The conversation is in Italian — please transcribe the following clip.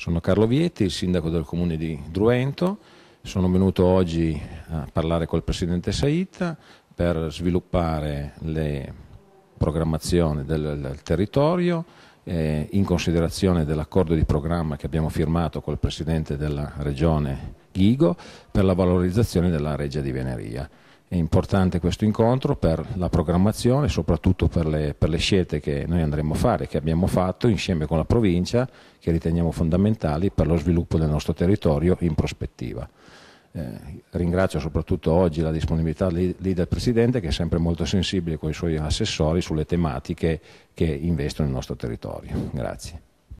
Sono Carlo Vietti, sindaco del comune di Druento. Sono venuto oggi a parlare col presidente Saita per sviluppare le programmazioni del, del territorio eh, in considerazione dell'accordo di programma che abbiamo firmato col presidente della regione Ghigo per la valorizzazione della Regia di Veneria. È importante questo incontro per la programmazione, soprattutto per le, per le scelte che noi andremo a fare, che abbiamo fatto insieme con la provincia, che riteniamo fondamentali per lo sviluppo del nostro territorio in prospettiva. Eh, ringrazio soprattutto oggi la disponibilità lì, lì del Presidente che è sempre molto sensibile con i suoi assessori sulle tematiche che investono il nostro territorio. Grazie.